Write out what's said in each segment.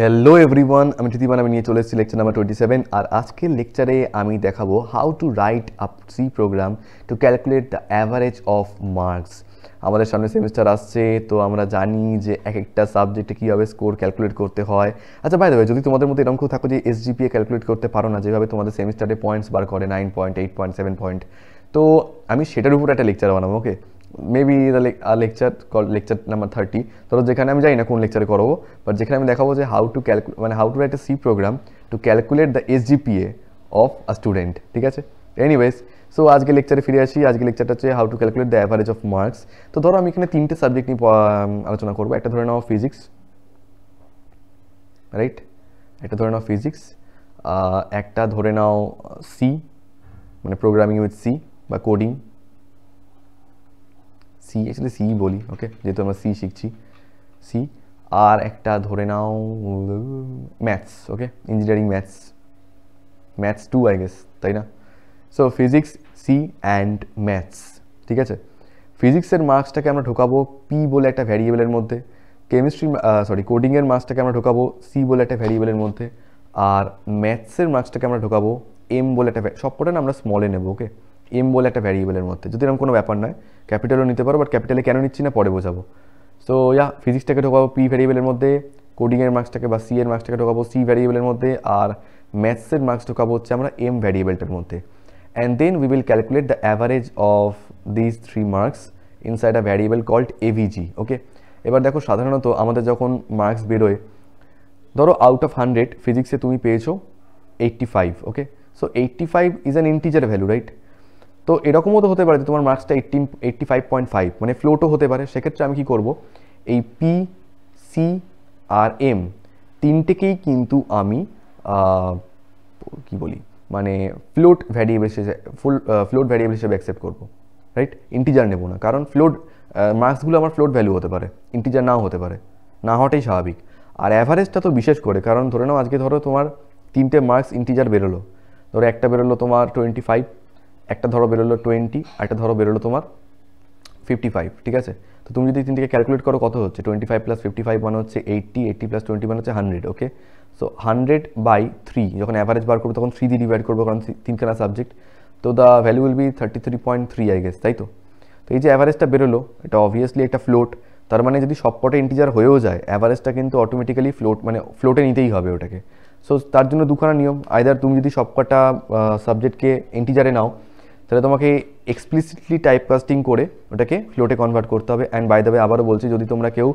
hello everyone আমি তৃতীবান আমি নিয়ে চলে এসেছি লেকচার নাম্বার টোয়েন্টি সেভেন আর আজকের লেকচারে আমি দেখাবো how to write up C program to calculate the average of marks আমাদের সামনে সেমিস্টার আসছে তো আমরা জানি যে এক একটা সাবজেক্টে কীভাবে স্কোর ক্যালকুলেট করতে হয় আচ্ছা বাই দেবে যদি তোমাদের মধ্যে এরকম কেউ থাকো যে এসজিপিএ ক্যালকুলেট করতে পারো না যেভাবে তোমাদের সেমিস্টারে পয়েন্টস বার করে nine point eight point seven point তো আমি সেটার উপর একটা লেকচার বানাবো okay maybe the lecture lecture number thirty ধরো যেখানে আমি জানি না কোন লেকচারে করবো বাট যেখানে আমি দেখাবো যে হাউ টু ক্যালকুলে মানে how to write a C program to calculate the SGPA of a student ঠিক আছে এনিওয়েজ সো আজকে লেকচারে ফিরে আসি আজকে লেকচারটা হচ্ছে how to calculate the average of marks তো ধরো আমি এখানে তিনটে সাবজেক্ট নিয়ে আলোচনা করবো একটা ধরে নাও ফিজিক্স রাইট একটা ধরে নাও ফিজিক্স একটা ধরে নাও সি মানে প্রোগ্রামিং উইথ সি বা কোডিং সি অ্যাকচুয়ালি সি বলি ওকে যেহেতু আমরা সি শিখছি সি আর একটা ধরে নাও maths okay engineering maths maths two I guess তাই না so physics C and maths ঠিক আছে ফিজিক্সের মার্কসটাকে আমরা ঢোকাবো পি বলে একটা ভ্যারিয়েবলের মধ্যে কেমিস্ট্রি সরি কোডিংয়ের মার্কসটাকে আমরা ঢোকাবো সি বলে একটা ভ্যারিয়েবলের মধ্যে আর ম্যাথসের মার্কসটাকে আমরা ঢোকাবো এম বলে একটা সব না আমরা স্মলে নেবো ওকে ইম্বোল একটা ভেরিয়েবলের মধ্যে যদি এরম কোনো ব্যাপার না হয় ক্যাপিটালও নিতে পারো বাট ক্যাপিটালে কেন না না পরে বোঝাবো সো ইয়া ফিজিক্সটাকে ঢোকাবো পি ভেরিয়েবলের মধ্যে কোডিং এর মার্কসটাকে বা সি এর মার্কসটাকে ঢোকাবো সি ভেরিয়েবলের মধ্যে আর ম্যাথস এর মার্কস ঢোকাবো হচ্ছে আমরা এম ভেরিয়েবলটার মধ্যে and then we will calculate the average of this three marks inside a variable called AVG okay এবারে দেখো সাধারণত আমাদের যখন মার্কস বের হই ধরো আউট অফ 100 ফিজিক্স সে তুমি পেয়েছো 85 okay so 85 is an integer value right তো এরকমও তো হতে পারে যে তোমার মার্কসটা eighty eighty five point five মানে ফ্লোটও হতে পারে সেক্ষেত্রে আমি কী করবো এই পি সি আর এম তিনটেকেই কিন্তু আমি কি বলি মানে ফ্লোট ভ্যারিয়েবল হিসেবে ফুল ফ্লোট ভ্যারিয়েবল হিসেবে অ্যাকসেপ্ট করবো রাইট ইন্টিজার নেবো না কারণ ফ্লোট মার্কসগুলো আমার ফ্লোট ভ্যালু হতে পারে ইন্টিজার নাও হতে পারে না হওয়াটাই স্বাভাবিক আর অ্যাভারেজটা তো বিশেষ করে কারণ ধরে নাও আজকে ধরো তোমার তিনটে মার্কস ইন্টিজার বেরোলো ধরো একটা বেরোলো তোমার টোয়েন্টি ফাইভ একটা ধরো বেরোলো টোয়েন্টি একটা ধরো বেরোলো তোমার ফিফটি ফাইভ ঠিক আছে তো তুমি যদি তিনটিকে ক্যালকুলেট করো কত হচ্ছে twenty five plus fifty five মানে হচ্ছে এইটটি এইটটি প্লাস টোয়েন্টি মানে হচ্ছে hundred okay so hundred by three যখন অ্যাভারেজ বার করবো তখন থ্রি দিয়ে ডিভাইড করবো কারণ তিনখানা সাবজেক্ট তো the value will be thirty three point three I guess তাই তো তো এই যে অ্যাভারেজটা বেরোলো এটা অবভিয়াসলি একটা ফ্লোট তার মানে যদি সবকটা ইন্টিজার হয়েও যায় অ্যাভারেজটা কিন্তু অটোমেটিক্যালি ফ্লোট মানে ফ্লোটে নিতেই হবে ওটাকে সো তার জন্য দুখানা নিয়ম আয়দার তুমি যদি সবকটা সাবজেক্টকে ইন্টিজারে নাও তাহলে তোমাকে এক্সপ্লিসিটলি টাইপ কাস্টিং করে ওটাকে ফ্লোটে কনভার্ট করতে হবে অ্যান্ড বাই দাবে আবারও বলছি যদি তোমরা কেউ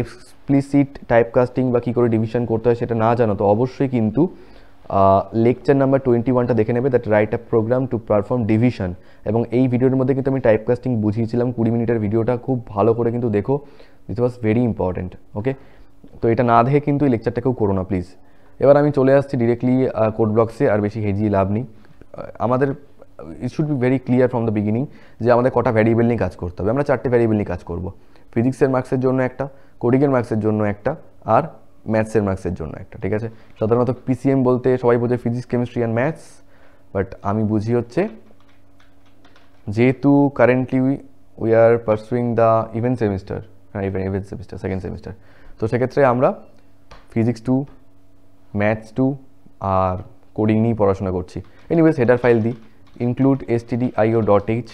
এক্সপ্লিসিট টাইপ কাস্টিং বা কী করে ডিভিশন করতে হয় সেটা না জানো তো অবশ্যই কিন্তু লেকচার নাম্বার টোয়েন্টি ওয়ানটা দেখে নেবে that right app program to perform division এবং এই ভিডিওর মধ্যে কিন্তু আমি টাইপ কাস্টিং বুঝিয়েছিলাম কুড়ি মিনিটের ভিডিওটা খুব ভালো করে কিন্তু দেখো this was very important okay তো এটা না দেখে কিন্তু এই লেকচারটাকেও করো না প্লিজ এবার আমি চলে আসছি ডিরেক্টলি কোড ব্লক্সে আর বেশি হেজিয়ে লাভ নেই আমাদের it should be very clear from the beginning যে আমাদের কটা ভ্যারিয়েবল নিয়ে কাজ করতে হবে আমরা চারটে ভ্যারিয়েবল নিয়ে কাজ করব ফিজিক্সের মার্কসের জন্য একটা কোডিংয়ের মার্কসের জন্য একটা আর ম্যাথসের মার্কসের জন্য একটা ঠিক আছে সাধারণত পিসিএম বলতে সবাই বোঝে physics chemistry and maths but আমি বুঝি হচ্ছে যেহেতু currently we are pursuing the event semester হ্যাঁ even event semester second semester তো সেক্ষেত্রে আমরা ফিজিক্স টু ম্যাথস টু আর কোডিং নিয়ে পড়াশোনা করছি এনিওয়েজ হেডার ফাইল দিই include stdio.h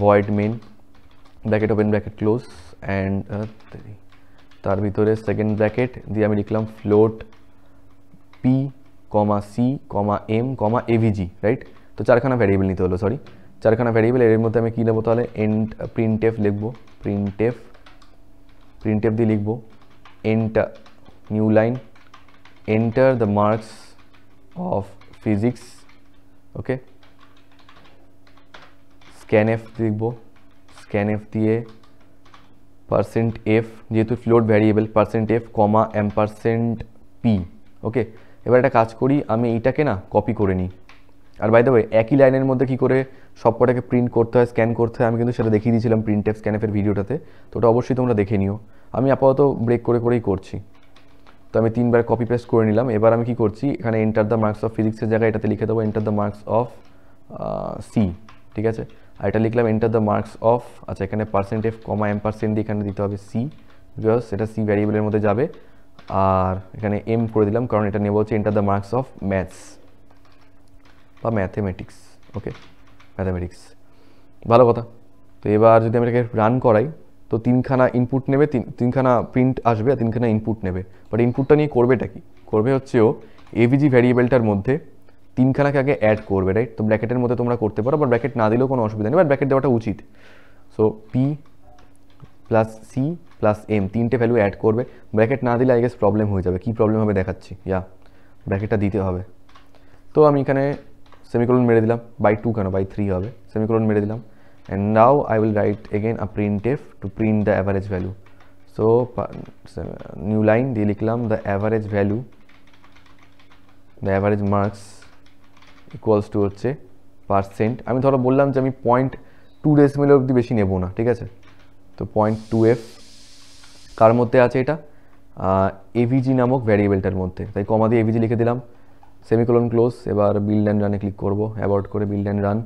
void main bracket open bracket close and তার ভিতরে সেকেন্ড ব্র্যাকেট দিয়ে আমি লিখলাম float P comma C comma M comma AVG right তো চারখানা ভ্যারিয়েবল নিতে হলো সরি চারখানা ভ্যারিয়েবল এর মধ্যে আমি কী নেবো তাহলে এন্ড প্রিন্ট এফ লিখবো প্রিন্ট এফ প্রিন্ট এফ দিয়ে লিখবো enter new line enter the marks of physics okay scan F লিখব স্ক্যান এফ দিয়ে পার্সেন্ট এফ যেহেতু float variable percent F comma M percent P okay এবার একটা কাজ করি আমি এইটাকে না কপি করে নিই আর বাই দ্য ওয়ে একই লাইনের মধ্যে কি করে সবকটাকে প্রিন্ট করতে হয় স্ক্যান করতে হয় আমি কিন্তু সেটা দেখিয়ে দিয়েছিলাম প্রিন্ট এফ স্ক্যান এফের ভিডিওটাতে তো ওটা অবশ্যই তোমরা দেখে নিও আমি আপাতত ব্রেক করে করেই করছি তো আমি তিনবার কপি পেস্ট করে নিলাম এবার আমি কি করছি এখানে এন্টার দ্য মার্কস অফ ফিজিক্সের জায়গায় এটাতে লিখে দেবো enter the marks of C ঠিক আছে আর এটা লিখলাম এন্টার দ্য মার্কস অফ আচ্ছা এখানে percent F comma M percent দিয়ে এখানে দিতে হবে সি বিকজ এটা সি ভ্যারিয়েবলের মধ্যে যাবে আর এখানে এম করে দিলাম কারণ এটা নেব হচ্ছে enter the marks of maths বা ম্যাথেমেটিক্স ওকে ম্যাথামেটিক্স ভালো কথা তো এবার যদি আমি এটাকে রান করাই তো তিনখানা ইনপুট নেবে তিন তিনখানা প্রিন্ট আসবে আর তিনখানা ইনপুট নেবে বাট ইনপুটটা নিয়ে করবেটা কি করবে হচ্ছে ও এভিজি ভ্যারিয়েবলটার মধ্যে তিনখানা কে আগে অ্যাড করবে রাইট তো ব্র্যাকেটের মধ্যে তোমরা করতে পারো ব্র্যাকেট না দিলেও কোনো অসুবিধা নেই বাট ব্র্যাকেট দেওয়াটা উচিত সো p + c + m তিনটা ভ্যালু অ্যাড করবে ব্র্যাকেট না দিলে আই গেস প্রবলেম হয়ে যাবে কি প্রবলেম হবে দেখাচ্ছি ইয়া ব্র্যাকেটটা দিতে হবে তো আমি এখানে সেমিকোলন মেরে দিলাম বাই 2 কেন বাই 3 হবে সেমিকোলন মেরে দিলাম and now I will write again a printf to print the average value so new line the লিখলাম the average value the average marks equals to হচ্ছে পারসেন্ট আমি ধরো বললাম যে আমি পয়েন্ট টু ডেসিমেল অবধি বেশি নেব না ঠিক আছে তো পয়েন্ট টু এফ কার মধ্যে আছে এটা এভিজি নামক ভ্যারিয়েবলটার মধ্যে তাই কমা দিয়ে এভিজি লিখে দিলাম সেমিকোলন ক্লোজ এবার বিল্ড অ্যান্ড রানে ক্লিক করবো অ্যাবাউট করে বিল্ড অ্যান্ড রান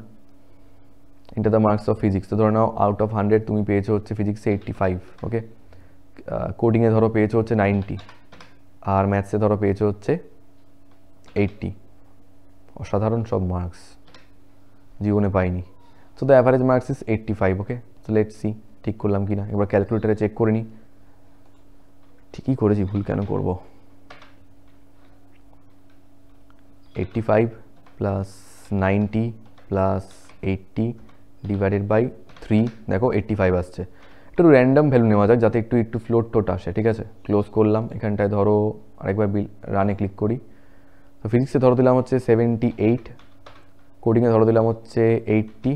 এটা দ্য মার্কস অফ ফিজিক্স তো ধরো নাও আউট অফ হান্ড্রেড তুমি পেয়েছো হচ্ছে ফিজিক্সে এইটটি ফাইভ ওকে কোডিংয়ে ধরো পেয়েছো হচ্ছে নাইনটি আর ম্যাথসে ধরো পেয়েছো হচ্ছে এইটটি অসাধারণ সব মার্কস জীবনে পাইনি so the average marks is eighty five okay তো লেট সি ঠিক করলাম কি না এবার ক্যালকুলেটারে চেক করে নিই ঠিকই করেছি ভুল কেন করব eighty five plus ninety plus eighty divided by three দেখো এইট্টি ফাইভ আসছে একটু র্যান্ডাম ভ্যালু নেওয়া যাক যাতে একটু একটু ফ্লোট টোট আসে ঠিক আছে ক্লোজ করলাম এখানটায় ধরো আরেকবার বিল রানে ক্লিক করি তো ফিজিক্সে ধরো দিলাম হচ্ছে সেভেন্টি এইট কোডিংয়ে ধরো দিলাম হচ্ছে এইটটি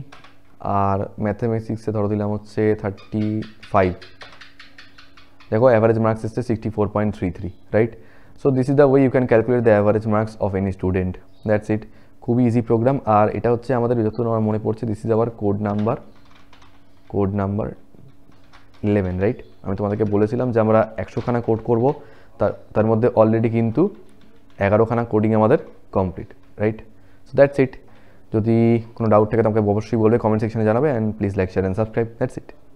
আর ম্যাথামেটিক্সে ধরো দিলাম হচ্ছে থার্টি ফাইভ দেখো অ্যাভারেজ মার্কস এসছে sixty four point three three right so this is the way you can calculate the average marks of any student that's it খুবই ইজি প্রোগ্রাম আর এটা হচ্ছে আমাদের যতক্ষণ আমার মনে পড়ছে this is our code number code number eleven right আমি তোমাদেরকে বলেছিলাম যে আমরা একশোখানা কোড করব তার তার মধ্যে অলরেডি কিন্তু এগারোখানা কোডিং আমাদের complete right so that's it যদি কোনো ডাউট থাকে তোমাকে অবশ্যই বলবে কমেন্ট সেকশনে জানাবে and please like share and subscribe that's it